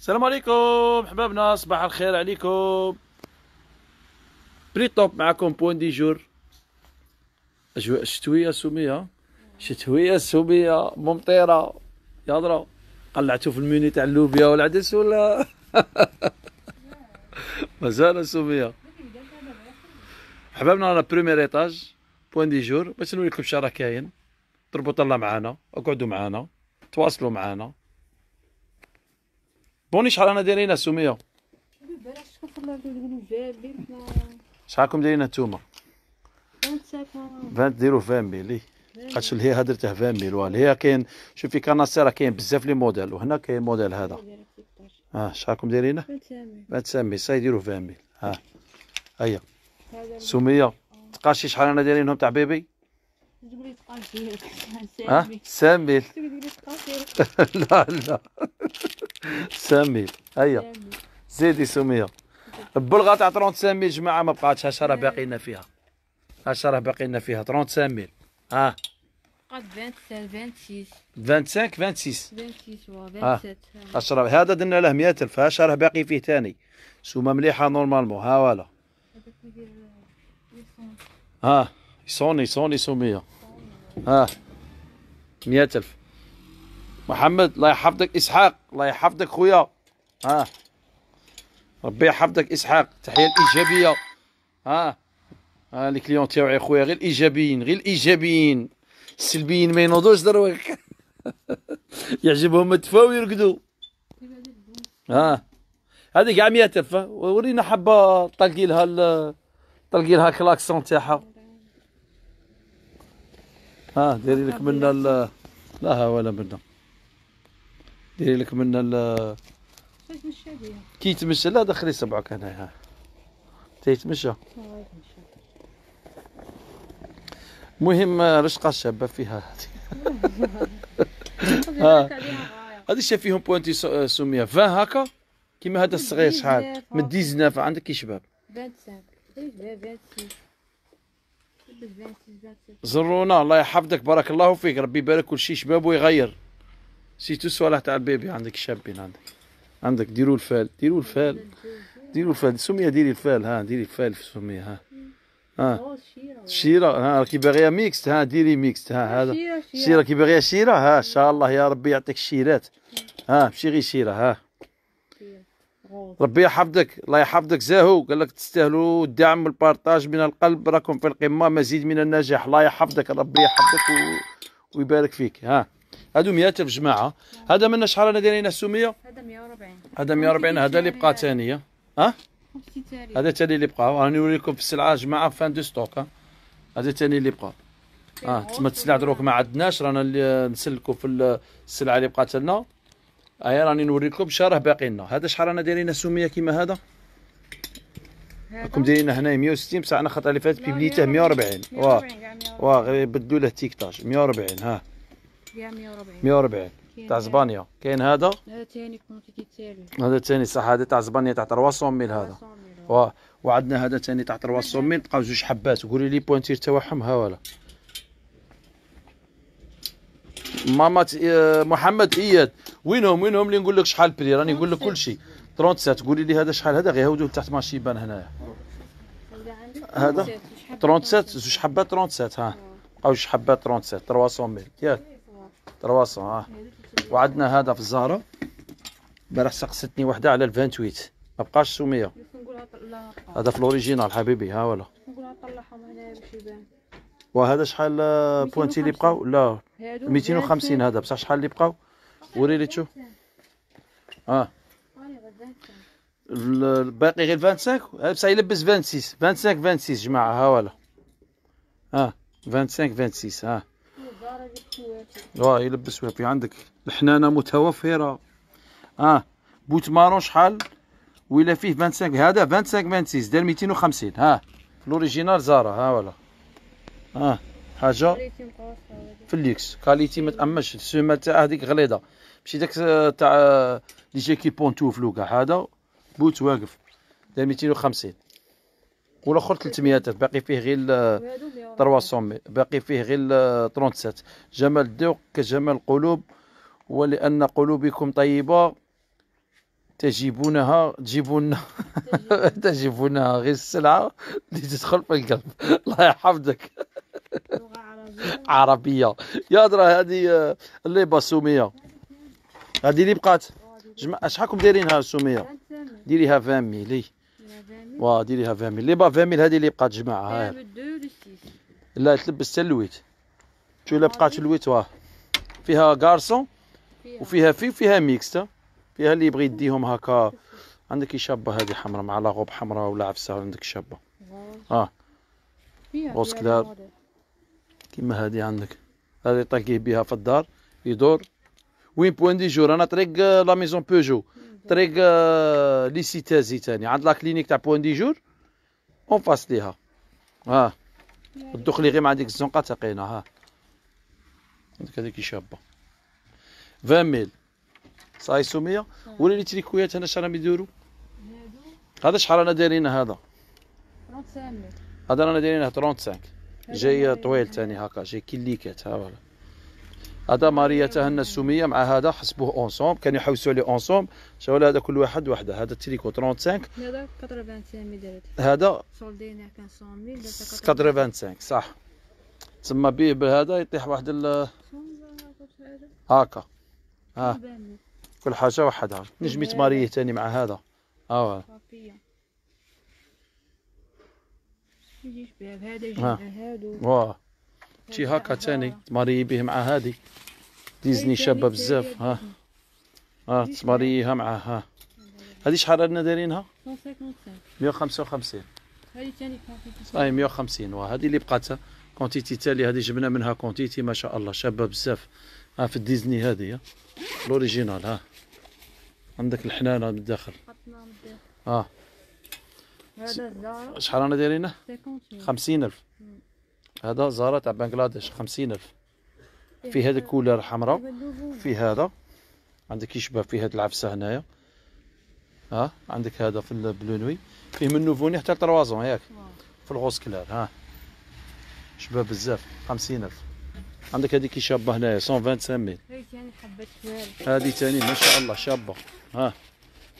السلام عليكم حبابنا صباح الخير عليكم بري توب معكم بوان دي جور اجواء شتويه سميه شتويه سميه ممطيره يهضروا قلعتو في الميني تاع اللوبيا والعدس ولا مازال سميه حبابنا على بريمير ايطاج بوان دي جور باش نوريكم الشارع كاين تربطوا الله معانا اقعدوا معانا تواصلوا معانا بوني شحال انا دايرين سميه شحالكم دايرين نتوما 20 ديروا 20 بيلي خاطش اللي هي هدرته 20 ميل ولا هي كاين شوفي راه كاين بزاف لي موديل وهنا كاين موديل هذا اه شحالكم دايرينه 20 ميل صاي ديروا 20 ميل ها آه. هيا سميه تقاشي شحال انا دايرينهم تاع بيبي تقولي تقاشي ها سامبيل لا لا سامي هيا زيدي سميه البلغه تاع 35 ميل جماعه ما بقاتش 10 راه لنا فيها 10 راه لنا فيها 35 ميل اه بقات 25 26 25 26 آه. 27 هذا درنا له 100000 ها راه باقي فيه ثاني سومه مليحه نورمالمون ها ولا ها يصوني يصوني سميه ها 100000 محمد الله يحفظك اسحاق الله يحفظك خويا ها ربي يحفظك اسحاق تحيه ايجابيه ها ها لي كليون تاعي خويا غير الايجابيين غير الايجابيين السلبيين ما ينوضوش دروك يعجبهم التفاو يرقدوا ها هذه كاع 100 تفه ورينا حبه طلقي لها طلقي لها كلاكسون تاعها ها ديري لك منا لا ها ولا منا ديري لك من ال كي يتمشى لا دخلي صبعك هنايا تيتمشى المهم رشقه شابه فيها هذه هذه فيهم بوانتي سميه آه، 20 هكا كيما هذا الصغير شحال آه. من 19 عندك كي شباب 25 زرونا الله يحفظك بارك الله فيك ربي يبارك كل شيء شباب ويغير سي تسوى تاع البيبي عندك شابين عندك عندك ديروا الفال ديروا الفال ديروا الفال سميه ديري الفال ها ديري الفال في سميه ها اه، ها شيرة ها راكي باغية ميكست ها ديري ميكست ها هذا شيرة كي باغية شيرة ها ان شاء الله يا ربي يعطيك الشيرات ها ماشي غير شيرة ها ربي يحفظك الله يحفظك زاهو قال لك تستاهلوا الدعم والبارطاج من القلب راكم في القمة مزيد من النجاح الله يحفظك ربي يحفظك و... ويبارك فيك ها هادو 100 الف جماعه نعم. هذا منا شحال انا دايرين السوميه هذا 140 هذا 140 هذا اللي بقى ثانيه ها هذا ثاني اللي بقى راني نوريكم في السلعه جماعه فان دو ستوك هذا ثاني اللي بقى اه تما السلع دروك ما عندناش رانا اللي نسلكوا في السلعه اللي بقات لنا هيا راني نوريكم شاره باقي لنا هذا شحال رانا دايرين السوميه كيما هذا راكم دايرين هنا 160 بصح انا خاطر اللي فاتت بيبليته 140 واه واه غير بدلوا له تيكتاج 140 ها 140 140 تاع اسبانيا كاين هذا هذا ثاني كونتيتي تاعو هذا ثاني صح هذا تاع اسبانيا تاع 300 ميل هذا و... وعندنا هذا ثاني تاع 300 ميل تلقاو جوج حبات قولي لي بوانتير تاعهم ها ولا ماما ت... آه، محمد اياد وينهم وينهم اللي نقول لك شحال بري راني نقول لك كل شيء 37 قولي لي هذا شحال هذا غير هودوه تحت ماشي يبان هنايا هذا 37 زوج حبات 37 ها بقاو جوج حبات 37 300 اه. ميل ياك ترواصون ها وعندنا هذا في الزهره امبارح سقستني وحده على الفانتويت ما سميه هذا في الاوريجينال حبيبي ها ولا وهذا شحال آه، بوانتي اللي بقاو لا 250 هذا بصح شحال اللي بقاو وري لي تشوف اه باقي غير 25 بصح يلبس 26 25 26 جماعه ها ولا اه 25 26 ها واه يلبس وافي عندك الحنانه متوفره اه بوت مارون شحال ولا فيه 25 هذا 25 26 دار 250 ها لوريجينال زارا ها ولا اه حاجه في الليكس كاليتي ما تامش السومه تاع هذيك غليظه ماشي داك آه، تاع لي آه، جيكي بونتوفلو كاع هذا بوت واقف دار 250 والاخر 300 باقي فيه غير 300 باقي فيه غير 37 جمال الذوق كجمال القلوب ولان قلوبكم طيبه تجيبونها تجيبون تجيبونها غير السلعه اللي تدخل في القلب الله يحفظك عربيه يا درا هذه آه، اللي سوميه هذه اللي بقات شحالكم دايرينها سوميه ديريها فامي لي وديريها فاميل اللي با فاميل هذه اللي بقات جماعه ها لا تلبس حتى الويت شو الا بقات الويت واه فيها غارسون وفيها في وفيها ميكس فيها اللي يبغي يديهم هكا عندك شابه هذه حمراء مع لاغوب حمراء ولا عفسه عندك شابه اه غوز كلاب كيما هذه عندك هذه طاكيه بها في الدار يدور وين بوان دي جور انا طريق لا ميزون بيجو طريق لي سيتازي ثاني عند لا كلينيك تاع بوان دي جور اون فاس ليها ها الدخلي غير مع ديك الزنقه تقينا ها عندك هذيك شابه 20 ميل صاي سميه ولا لي تريكويات هنا شحال راهم يديروا هذا شحال رانا دايرين هذا 35 هذا رانا دايرينه 35 جاي طويل ثاني هكا جاي كليكات ها والله هذا ماريا تهنا السوميه مع هذا حسبوه اونصوم كانوا يحوسوا عليه اونصوم شاول هذا كل واحد وحده هذا التريكو 35 هذا 85 هذا سولدينا كان 85 صح تما بيه بهذا يطيح واحد ال هاكا ها كل حاجه وحدها نجميت إيه. ماريا ثاني مع هذا اه هذا يجي هذا واه شي هاكا تاني تماري به مع هادي ديزني شابه بزاف ها ها تماريها مع ها هادي شحال رانا دايرينها 155 هادي تاني صاي 150 وهادي اللي بقات كونتيتي تالي هادي جبنا منها كونتيتي ما شاء الله شابه بزاف ها في الديزني هادي الاوريجينال ها عندك الحنانه من الداخل ها شحال رانا دايرينه 50000 هذا زهرة تاع بنغلاديش خمسين ألف إيه، في هذا الكولار حمراء إيه، في هذا عندك يشبه في هذه العفسة هنايا ها عندك هذا في البلونوي فيه من نوفوني حتى لتروازون ياك في الغوز كلار ها شباب بزاف خمسين ألف عندك هذيك شابة هنايا فانت سامين هذه تاني ما شاء الله شابة ها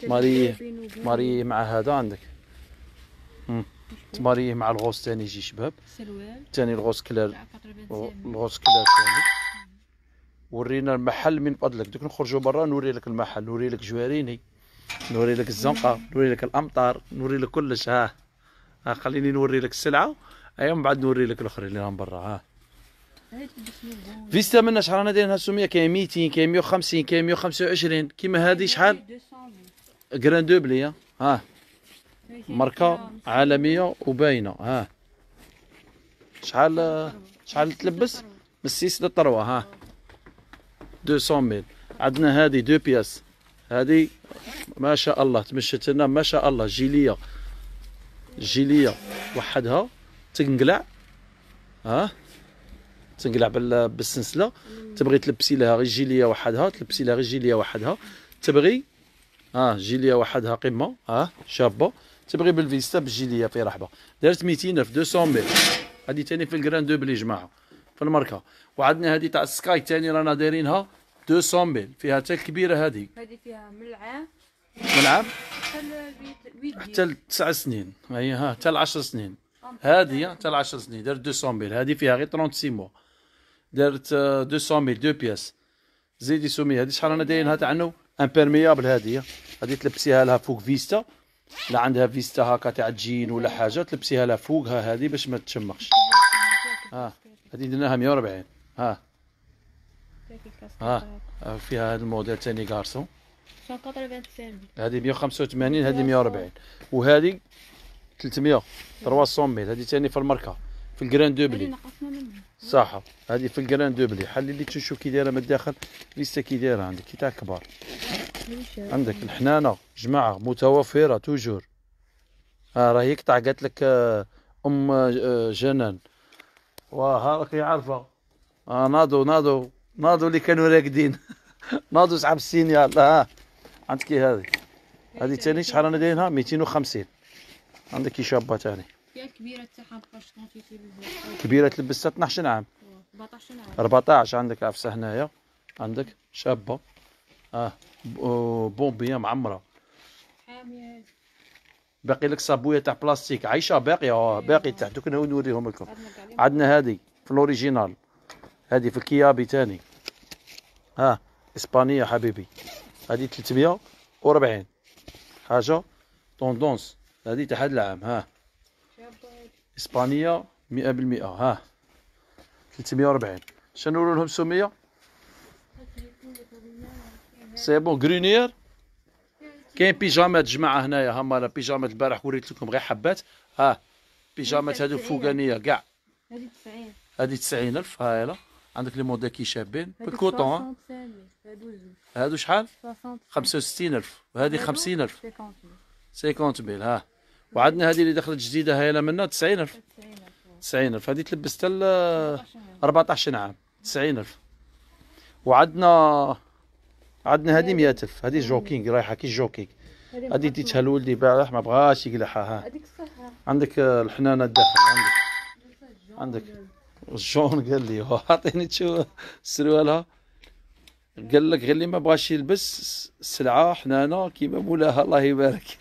ماري ماري مع هذا عندك مم. تماريه مع الغوص ثاني يجي شباب ثاني الغوص كلار الغوص كلار ثاني ورينا المحل من فضلك دوك نخرجوا برا نوري لك المحل نوري لك جواريني نوري لك الزنقه نوري لك الامطار نوري لك كلش ها ها خليني نوري لك السلعه ايا من بعد نوري لك الاخرين اللي راهم برا ها فيستا منا شحال رانا دايرينها سميه كاين 200 كاين 150 كاين 125 كيما هذه شحال كران دوبلي ها ماركه عالميه وباينه ها شحال شحال تلبس من السيس للثروه ها 200 ميل عندنا هذه دو بياس هذه ما شاء الله تمشت لنا ما شاء الله جيليه جيليه وحدها تنقلع ها تنقلع بالسنسله تبغي تلبسي لها غير جيليه وحدها تلبسي لها غير جيليه وحدها تبغي ها جيليه وحدها قمه ها شابه تبغي بالفيستا بالجيليه في رحبه دارت 200000 200 ميل هذه ثاني في الجراند يا جماعه في الماركه وعندنا هذه تاع السكاي ثاني رانا دايرينها 200 ميل فيها حتى الكبيره هذه هذه فيها من العام من العام حتى لتسع سنين هي ها حتى لعشر سنين هذه حتى لعشر سنين دارت 200 ميل هذه فيها غير 36 موا دارت 200 ميل دو بياس زيدي سمي هذه شحال رانا دايرينها تاع نو امبيرميابل هذه هذه تلبسيها لها فوق فيستا لا عندها فيستا هكا تاع الجين ولا حاجه تلبسيها لها فوقها هذه باش ما تشمخش ها هذه درناها 140 ها ها فيها هذا الموديل ثاني كارسون هذه 185 هذه 140 وهذه 300 300 ميل هذه ثاني في الماركه في الجراند دوبلي ناقصنا منها صح هذه فنجران دوبلي حلي اللي تشوف كي دايره من الداخل لسه كي دايره عندك كي تاع كبار عندك الحنانه جماعه متوفره توجور ها آه راهي قطع قالت لك آه ام آه جنان وها راكي عارفه آه نادو نادو نادو اللي كانوا راقدين نادو سحب السينيال ها آه، عندك هذه هذه ثاني شحال انا دايرها 250 عندك شابه ثاني كبيرة تلبس 12 نعم 14 عام 14 عندك عفسه هنايا عندك شابه آه،, اه بومبيه معمره حاميه باقي لك صابويه تاع بلاستيك عايشه باقيه اه إيه. باقي تاع دوك نوريهم لكم عندنا هذه في الاوريجينال هذه في الكيابي ثاني ها آه. اسبانيه حبيبي هذه 340 حاجه طوندونس هذه تاع هذا العام ها آه. اسبانيه بالمئة ها 340 شنو لهم سميه سي بون غرونير كاين بيجامات جماعه هنايا هما لا بيجامات البارح وريت لكم غير حبات ها بيجامات هادو فوقانيه كاع هادي 90 الف هايلا عندك لي موديل كي شابين بالكوطون هادو شحال 65000 ألف 50000 50000 ها وعندنا هذه اللي دخلت جديده هايله منها 90000 90000 هذه تلبست حتى 14 عام 90000 وعندنا عندنا هذه 100000 هذه جوكينغ رايحه كي جوكينغ هذه ديتها لولدي بارح ما بغاش يقلعها ها عندك الحنانه الداخل عندك عندك جون قال لي عطيني تشوف سروالها قال لك غير اللي ما بغاش يلبس سلعه حنانه كيما مولاها الله يبارك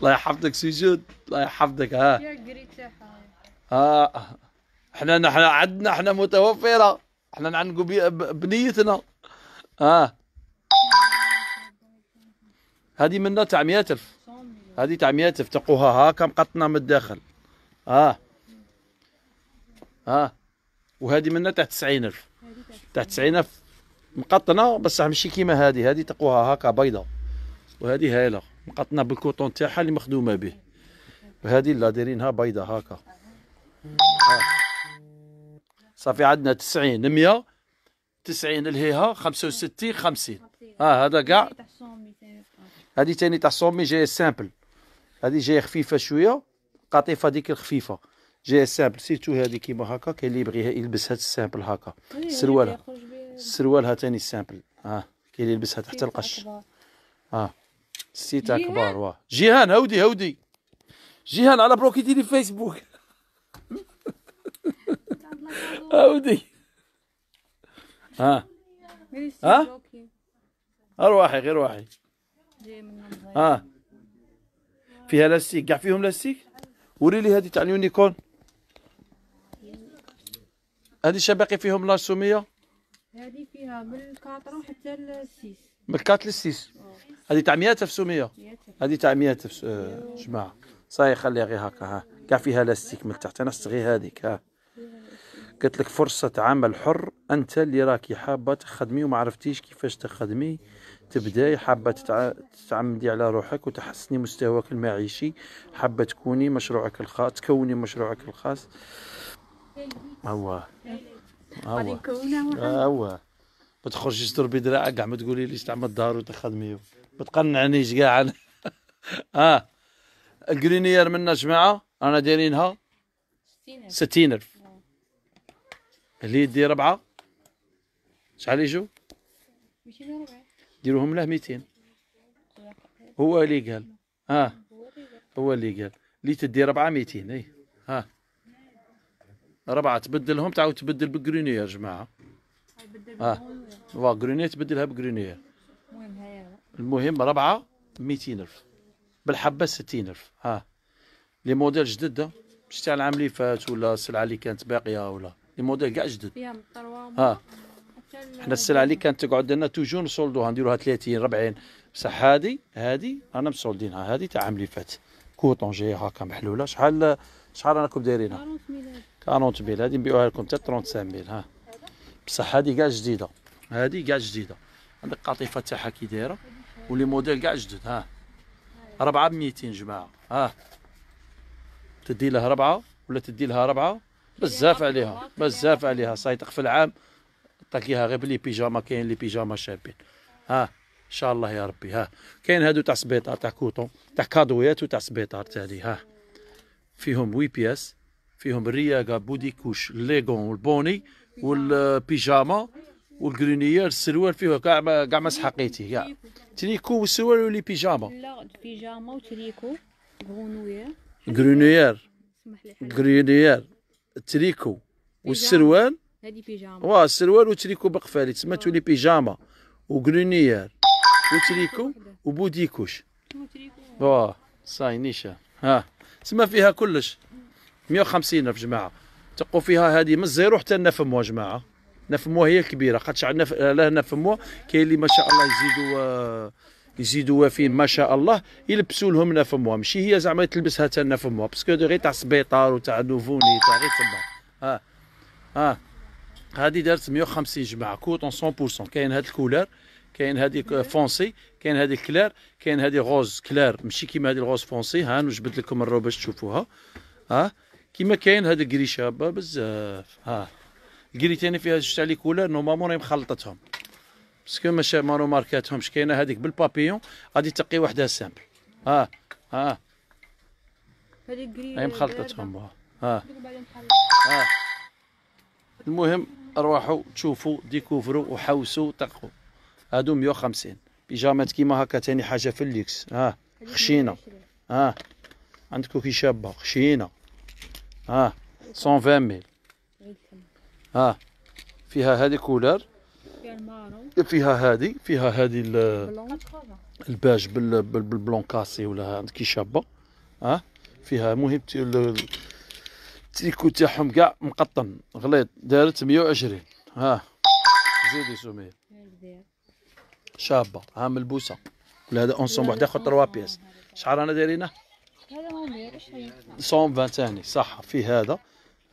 الله يحفظك سجود الله يحفظك ها ها احنا نحن عندنا احنا متوفره احنا نعنقوا بنيتنا ها هذه منا تاع 100000 هذه تاع 100000 تقوها هاكا مقطنه من الداخل اه اه وهذه منا تاع 90000 تاع 90000 مقطنه بصح ماشي كيما هذه هذه تقوها هاكا بيضه وهذه هايله مقطنه بالكوطون تاعها اللي مخدومه به وهذه لا دايرينها بيضه هكا آه. صافي عندنا 90 100 90 لهيها 65 50 ها آه هذا كاع هذه ثاني تاع صومي جايه سامبل هذه جايه خفيفه شويه قطيفه ديك الخفيفه جايه سامبل سيتو هذه كيما هكا كاين اللي يبغيها يلبسها السامبل هكا طيب، سروالها سروالها ثاني سامبل ها آه. كاين اللي يلبسها تحت القش ها آه. السيت كبار واه جيهان هودي هودي جيهان على بروكيتي لي فيسبوك هودي ها ها ارواحي غير واحد ها فيها لاستيك كاع فيهم لاستيك وري لي هذه تاع اليونيكورن هذه شباقي فيهم لا سوميه هذه فيها من 4 حتى ل 6 من 4 ل 6 هذه تاع 100 الف سوميه هذه تاع 100 في جماعه صاي خليها غير هكا ها كاع فيها لاستيك من تحت انا غير هذيك ها قلت لك فرصة عمل حر أنت اللي راكي حابة تخدمي وما عرفتيش كيفاش تخدمي تبداي حابة تتع... تعمدي على روحك وتحسني مستواك المعيشي حابة تكوني مشروعك الخاص تكوني مشروعك الخاص هو هو آه، هو ما تخرجيش تربي دراعك كاع ما تقولي ليش تعمل دار وتخدمي بتقنعنيش كاع اه الجرينير منا جماعه انا دايرينها الف اللي يدي ربعه شحال يجو 240 ديروهم له 200 هو اللي قال اه هو اللي قال اللي تدي ربعه 200 اي ها آه. ربعه تبدلهم تعاود تبدل بكرونيه جماعه اه وا كرونيه تبدلها بكرونيه المهم ربعة ميتين ألف بالحبة ستين ألف ها لي موديل جدد شتي على العام اللي فات ولا السلعة اللي كانت باقية ولا لي موديل كاع جدد ها حنا السلعة اللي كانت تقعد لنا توجور نسولدوها نديروها ثلاثين ربعين بصح هادي هادي رانا مسولدينها هادي تاع العام اللي فات كوطون جاي هاكا محلوله شحال شحال راكم دايرينها 40 ميل هادي نبيعوها لكم حتى 35 ميل ها بصح هادي كاع جديده هادي كاع جديده عندك قطيفه تاعها كي دايره ولي موديل كاع جدد ها ربعة بميتين جماعة ها تدي لها ربعة ولا تدي لها ربعة بزاف عليها بزاف عليها صايتق في العام تاكيها غير بلي بيجاما كاين لي بيجاما شابين ها ان شاء الله يا ربي ها كاين هادو تاع سبيطار تاع كوطون تاع كادويات وتاع سبيطار تالي ها فيهم وي بياس فيهم الرياقه كوش ليغون والبوني والبيجاما والكرونيير السروال فيه كاع كاع ما سحقيتي كاع تريكو والسوار ولي بيجاما لا بيجاما وتريكو غرونوير غرونوير غرونوير والسروال هذه بيجاما واه السروال وتريكو بقفالي تسمى تولي بيجاما وغرونوير وتريكو وبوديكوش واه صاي نيشا ها تسمى فيها كلش 150 الف جماعه تقوا فيها هذه من الزيرو حتى النفم يا جماعه نفموها هي الكبيره خاطش عندنا لا نفموها كاين اللي ما شاء الله يزيدوا آه، يزيدوا وافين ما شاء الله يلبسوا لهم نفموها ماشي هي زعما تلبسها حتى نفموها باسكو غير تاع سبيطار وتاع نوفوني تاع غير تما ها ها هذه دارت 150 جماعه كوطون 100% كاين هاد الكولر كاين هذيك فونسي كاين هذه كلير كاين هذه غوز كلير ماشي كيما هذه الغوز فونسي ها نجبد لكم الرو باش تشوفوها ها كيما كاين هذه الكريشه بزاف ها الكريتاني فيها جوج تاع لي كولور نورمالمون راهي مخلطتهم باسكو ما مارو ماركاتهمش كاينه هذيك بالبابيون غادي تقي وحدها سامبل اه اه هذيك مخلطتهم اه ها آه. المهم روحوا تشوفوا ديكوفروا وحوسوا تقوا هادو 150 بيجامات كيما هكا تاني حاجه في الليكس اه خشينه اه عندكم كي شابه خشينه اه 120 ميل اه فيها هذه كولر فيها هذه فيها هذه الباج بالبلون كاسي ولا كي شابه ها فيها مهم التريكو تاعهم كاع مقطن غليظ دارت 120 ها زيدي سمير شابه ها ملبوسه ولا هذا اونسون واحد اخر 3 بيس شحال رانا دايرينه؟ هذا ما 120 120 صح في هذا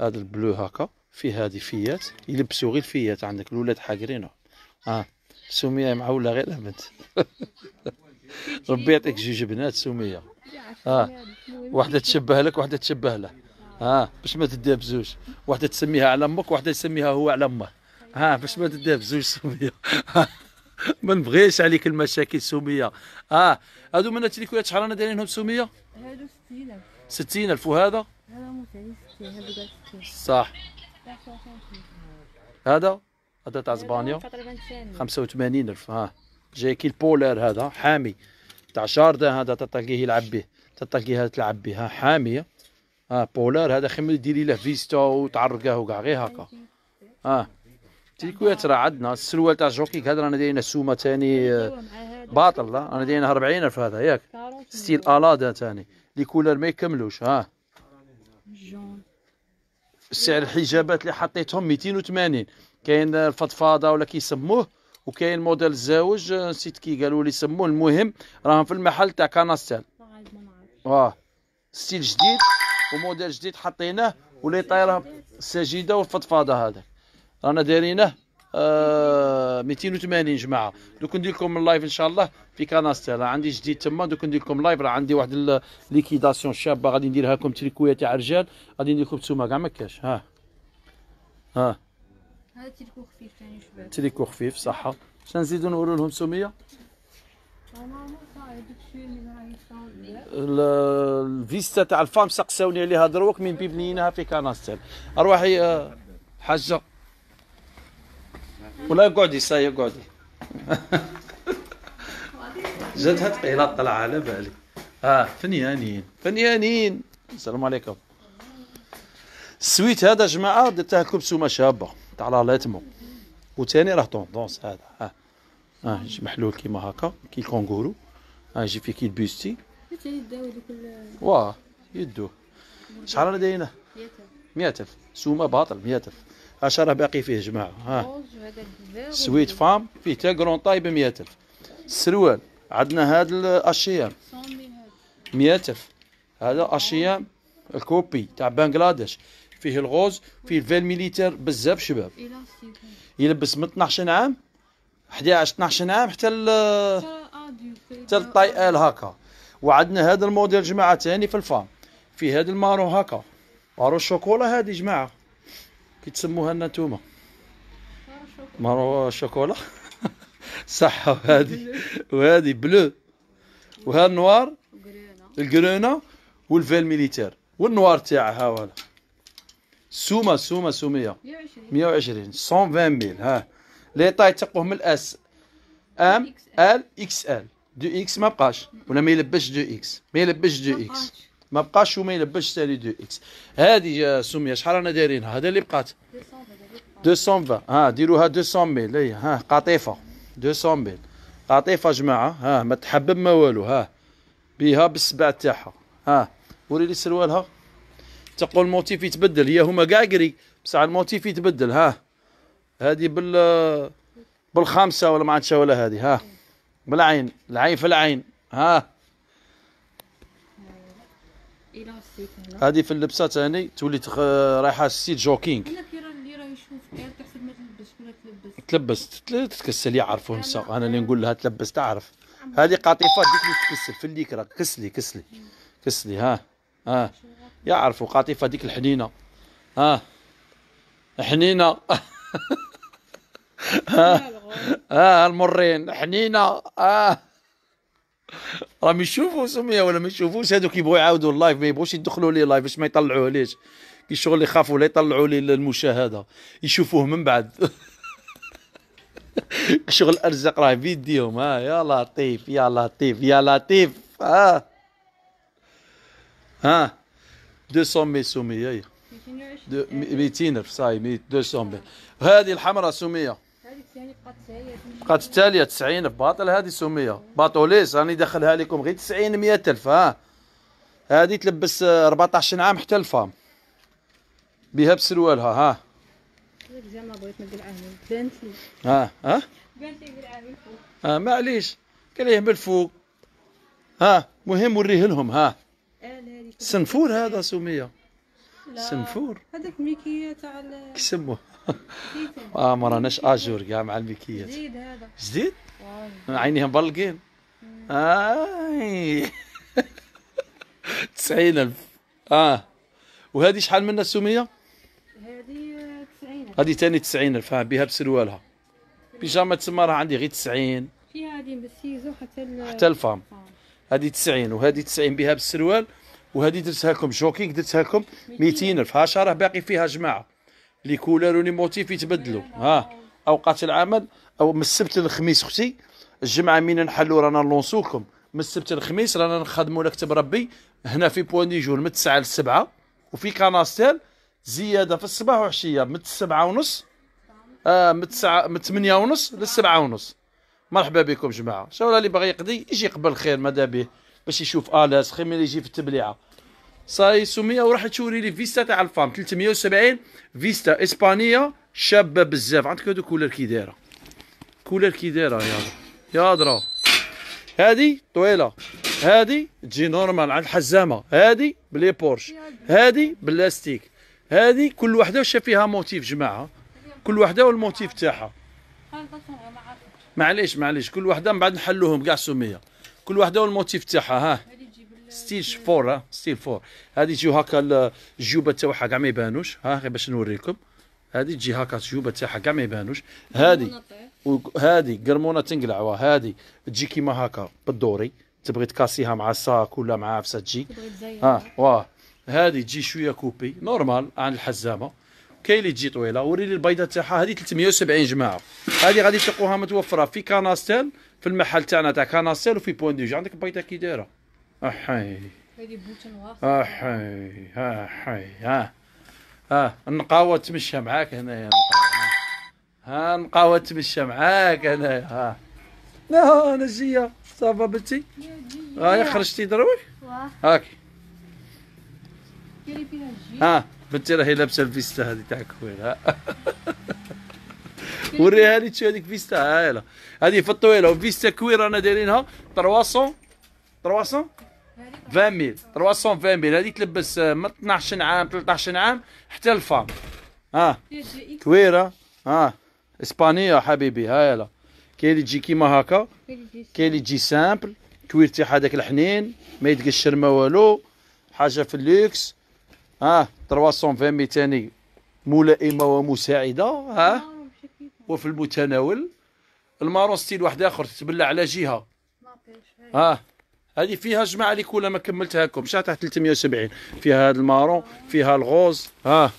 هذا البلو هكا في هذه فيات يلبسوا غير الفيات عندك الولاد حاقرين اه سميه معوله غير البنت ربي يعطيك جوج بنات سميه اه واحده تشبه لك واحده تشبه له اه باش ما تديها بزوج واحده تسميها على امك واحده تسميها هو على امه اه باش ما تديها بزوج سميه ما نبغيش عليك المشاكل سميه اه هادو من التليكويات شحال رانا دايرينهم سميه هادو 60000 60000 وهذا هذا 60 صح هذا هذا تاع اسبانيا 85 الف ها جاكي البولار هذا حامي تاع شاردا هذا تطلقيه يلعب به تطلقيه تلعب به ها حامي ها بولار هذا خمل ديري له فيستا وتعرقه وكاع غير هكا اه تيكويات راه عندنا السروال تاع جوكيك هذا رانا دايرين السومه ثاني آه، باطل انا دايرين 40 الف هذا ياك ستيل الادا ثاني لي كولر ما يكملوش ها سعر الحجابات اللي حطيتهم 280 كاين الفضفاضه ولا كيسموه وكاين موديل الزاوج آه، نسيت كي قالوا لي سموه المهم راهم في المحل تاع كاناستال اه ستيل جديد وموديل جديد حطيناه ولي طايره السجيده والفضفاضه هذا رانا دايرينه 280 آه، جماعه دوك ندير لكم اللايف ان شاء الله في كاناستير راه عندي جديد تما دوك ندير لكم لايف راه عندي واحد ليكيداسيون شابه غادي نديرها لكم تريكويه تاع رجال غادي ندير لكم تسوما كاع ما كاش ها ها هذا تريكو خفيف ثاني شباب تريكو خفيف صحه شنو نزيدو نورو لهم سميه الفيستا تاع الفام سقساوني عليها دروك من بيبنينها في كاناستير اروحي آه، حاجه ولا اقعدي ساي جد جاتها قيلة طلع على بالي اه فنيانين فنيانين السلام عليكم السويت هذا جماعه درتها كبسومه شابه تاع لا ليتمو وثاني راه طوندونس هذا ها اه اه محلول كيما هكا كي الكونغورو اه يجي فيه كي البيستي واه يدوه شحال انا داينه 100000 100000 سومه باطل 100000 اش راه باقي فيه جماعه ها سويت فام فيه تا كرون طاي ب 100000 السروال عندنا هذا الاشيام 100000 هذا اشيام الكوبي تاع بنغلاديش فيه الغوز فيه الفال ميليتير بزاف شباب يلبس من 12 عام 11 12 عام حتى ل حتى الطاي ال هكا وعندنا هذا الموديل جماعه ثاني في الفام في هذا المارو هكا مارو الشوكولا هذه جماعه كيتسموها لنا نتوما مارو شوكولا صحة وهذه وهذه بلو وها النوار الكرونا والفيل ميليتير والنوار تاعها ولا سوما سوما سوميه 120 120 ميل ها لي طاي من الاس ام ال اكس ال دو اكس ما بقاش ولا ما يلبش دو اكس ما يلبش دو اكس ما بقاش وما يلبش سالي دو اكس هذه سميه شحال رانا دايرينها هذا اللي بقات 220 ها ديروها 200 ميل إيه، ها قطيفه 200 ميل قطيفه جماعه ها ما تحبب ما والو ها بيها بالسبع تاعها ها وري لي سروالها تقول الموتيف يتبدل هي هما كاع قري بصح الموتيف يتبدل ها هذه بال بالخامسه ولا ما عادش ولا هذه ها بالعين العين في العين ها هذه في اللبسات هاني تولي تخ... رايحه السيت جوكينغ تلبس تتكسل يعرفوا انا اللي نقول لها تلبس تعرف هذه قطيفه ديك اللي تكسل في اللي كسلي كسلي كسلي ها ها يعرفوا قطيفه ديك الحنينه ها حنينه ها ها المرين حنينه ها راهم يشوفوا سميه ولا ما يشوفوش هذوك يبغوا يعاودوا اللايف ما يبغوش يدخلوا لي لايف باش ما يطلعوه ليش كي الشغل يخافوا لا يطلعوا لي المشاهده يشوفوه من بعد شغل الارزاق راه في يديهم ها يا لطيف يا لطيف يا لطيف ها ها 200 مي سميه 200 الف صاي 200 مي هذه الحمراء سميه يعني بقات يعني التالية 90 باطل هذه سمية باطوليس راني دخلها لكم غير 90 100 ألف ها هذه تلبس 14 عام حتى الفام بها بسروالها ها ها ها ها معليش قال من الفوق ها مهم وريه لهم ها آه، سنفور هذا سميه سنفور هذاك ميكيه تاع كيسموه اه ما راناش اجور كاع مع الميكيات جديد هذا جديد عينيه مبلقين اي 90000 اه وهذه شحال منها السميه هذه 90 هذه ثاني 90000 بها بسروالها بيجامه تسمى راه عندي غير 90 فيها هذه من السيزو حتى حتى الفام هذه 90 وهذه 90 بها بالسروال وهذه درتها لكم شوكينغ درتها لكم الف ها شرح باقي فيها جماعه لي كولر ولي موتيف يتبدلوا ها اوقات العمل او من السبت للخميس اختي الجمعه من نحلوا رانا لكم من السبت للخميس رانا نخدموا لكتب ربي هنا في بوان دي جور من 9 ل 7 وفي كاناستيل زياده في الصباح وعشيه من 7 ونص آه من 9 من 8 ونص ل 7 ونص مرحبا بكم جماعه شاولا اللي باغي يقضي يجي قبل خير ماذا به باش يشوف الاس خير من يجي في التبليعه صاي سميه وراح تشوري لي فيستا تاع الفام 370 فيستا اسبانيه شابه بزاف عندك هذو كولر كي دايره كولر كي دايره يا يا درا هادي طويله هادي تجي نورمال عند الحزامه هادي بلي بورش هادي بلاستيك هادي كل وحده وش فيها موتيف جماعه كل وحده والموتيف تاعها معليش معليش كل وحده من بعد نحلوهم كاع سميه كل وحده والموتيف تاعها ها ستيج فور ها ستيل فور هذه تجيو هكا الجيوبه تاعها كاع ما يبانوش ها غير باش نوريكم هذه تجي هكا الجيوبه تاعها كاع ما يبانوش هذه هذه قرمونه تنقلع وهذه تجي كيما هكا بالدوري تبغي تكاسيها مع ساك ولا مع عفسه تجي ها واه هذه تجي شويه كوبي نورمال عن الحزامه كاين اللي تجي طويله وريلي البيضه تاعها هذه 370 جماعه هذه غادي تلقوها متوفره في كاناستيل في المحل تاعنا تاع كاناسيل وفي بوان دي عندك بيضه كي دايره احي هذه بوتنوار احي احي ها ها النقاوه تمشى معاك هنايا ها النقاوه تمشى معاك هنايا ها لا انا جيه صافا بنتي ها آه، خرجتي دروي هاكي ها بنتي راهي لابسه الفيستا هذه تاع كوير ها وريها لي تشي هذيك فيستا هايله هذه في الطويله وفيستا كوير انا دايرينها 300 300 20000 ميل هذه تلبس من 12 عام 13 عام حتى الفام ها آه. كويره ها آه. اسبانيه حبيبي هايله كاين اللي تجي كيما هكا كاين اللي تجي سامبل كوير تاعها داك الحنين ما يتقشر ما والو حاجه في اللوكس ها آه. 320 ميل ثاني ملائمه ومساعده ها وفي المتناول ستيل واحد اخر تتبلع على جهه اه هذه فيها جماعه اللي كلها ما كملتها لكم شحال 370 فيها هذا المارون فيها الغوز ها آه.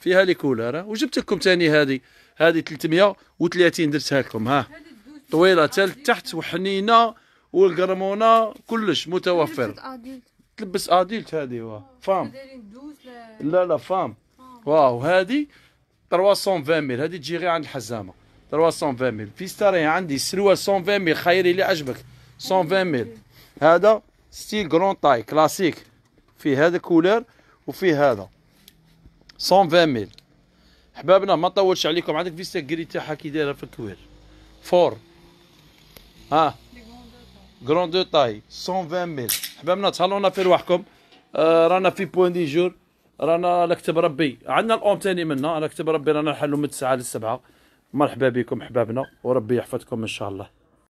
فيها لي كولر وجبت لكم ثاني هذه هذه 330 درتها لكم ها طويله حتى تحت وحنينه والقرمونه كلش متوفر تلبس اديلت هذه آه، فام لا لا فام آه. واو هذه 320 ميل هذه تجي غير عند الحزامه 320 ميل في ستاري يعني عندي سلوى 120 ميل خير اللي عجبك 120 ميل هذا ستيل كرون تاي كلاسيك في هذا كولر وفي هذا 120 ميل حبابنا ما نطولش عليكم عندك فيستا كري تاعها كي دايره في الكوير فور ها كرون دو تاي 120 ميل حبابنا تهلاونا في رواحكم آه رانا في بوان دي جور رانا لكتب ربي عندنا الام ثاني منا لكتب ربي رانا نحلوا من 9 ل 7 مرحبا بكم احبابنا وربي يحفظكم ان شاء الله